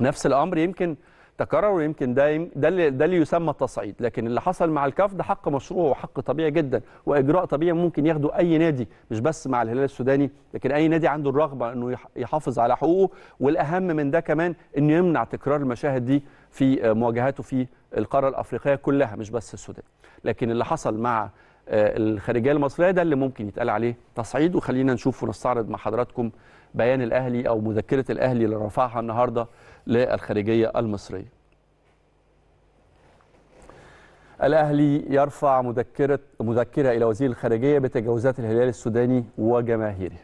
نفس الامر يمكن تكرر ويمكن ده ده اللي, ده اللي يسمى التصعيد لكن اللي حصل مع الكاف ده حق مشروع وحق طبيعي جدا واجراء طبيعي ممكن ياخده اي نادي مش بس مع الهلال السوداني لكن اي نادي عنده الرغبه انه يحافظ على حقوقه والاهم من ده كمان انه يمنع تكرار المشاهد دي في آه، مواجهاته في القاره الافريقيه كلها مش بس السودان لكن اللي حصل مع آه، الخارجيه المصريه ده اللي ممكن يتقال عليه تصعيد وخلينا نشوف ونستعرض مع حضراتكم بيان الاهلي او مذكره الاهلي اللي رفعها النهارده للخارجيه المصريه. الاهلي يرفع مذكره مذكره الى وزير الخارجيه بتجاوزات الهلال السوداني وجماهيره.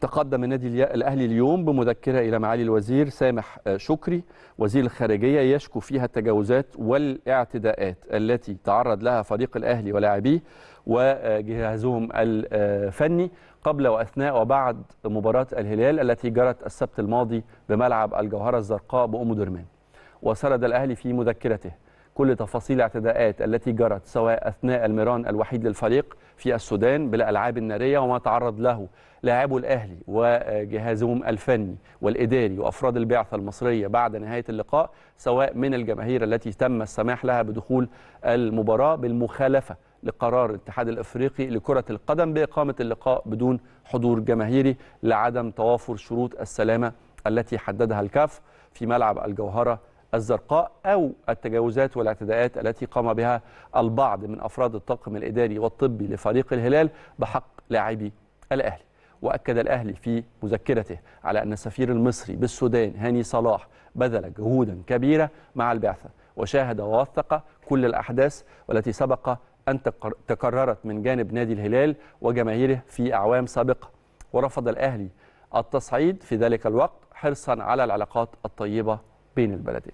تقدم النادي الاهلي اليوم بمذكره الى معالي الوزير سامح آه، شكري وزير الخارجيه يشكو فيها التجاوزات والاعتداءات التي تعرض لها فريق الاهلي ولاعبيه وجهازهم الفني قبل واثناء وبعد مباراه الهلال التي جرت السبت الماضي بملعب الجوهره الزرقاء بام درمان وسرد الاهلي في مذكرته كل تفاصيل الاعتداءات التي جرت سواء أثناء المران الوحيد للفريق في السودان بالألعاب النارية وما تعرض له لاعبو الأهلي وجهازهم الفني والإداري وأفراد البعثة المصرية بعد نهاية اللقاء سواء من الجماهير التي تم السماح لها بدخول المباراة بالمخالفة لقرار الاتحاد الافريقي لكره القدم باقامه اللقاء بدون حضور جماهيري لعدم توافر شروط السلامه التي حددها الكاف في ملعب الجوهره الزرقاء أو التجاوزات والاعتداءات التي قام بها البعض من أفراد الطاقم الإداري والطبي لفريق الهلال بحق لاعبي الأهلي وأكد الأهلي في مذكرته على أن السفير المصري بالسودان هاني صلاح بذل جهودا كبيرة مع البعثة وشاهد ووثق كل الأحداث والتي سبق أن تكررت من جانب نادي الهلال وجماهيره في أعوام سابقة ورفض الأهلي التصعيد في ذلك الوقت حرصا على العلاقات الطيبة بين البلدين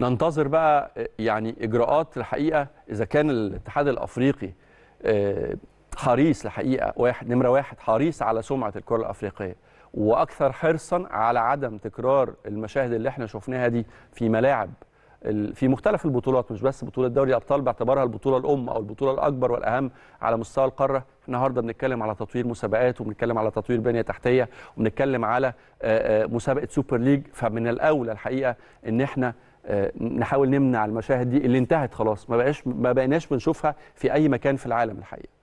ننتظر بقى يعني اجراءات الحقيقه اذا كان الاتحاد الافريقي آه، حريص الحقيقه واحد نمره واحد حريص على سمعه الكره الافريقيه واكثر حرصا على عدم تكرار المشاهد اللي احنا شفناها دي في ملاعب في مختلف البطولات مش بس بطوله دوري ابطال باعتبارها البطوله الام او البطوله الاكبر والاهم على مستوى القاره النهارده بنتكلم على تطوير مسابقات وبنتكلم على تطوير بنيه تحتيه وبنتكلم على آه، آه، مسابقه سوبر ليج فمن الاولى الحقيقه ان احنا آه، نحاول نمنع المشاهد دي اللي انتهت خلاص ما بقاش ما بقيناش بنشوفها في اي مكان في العالم الحقيقه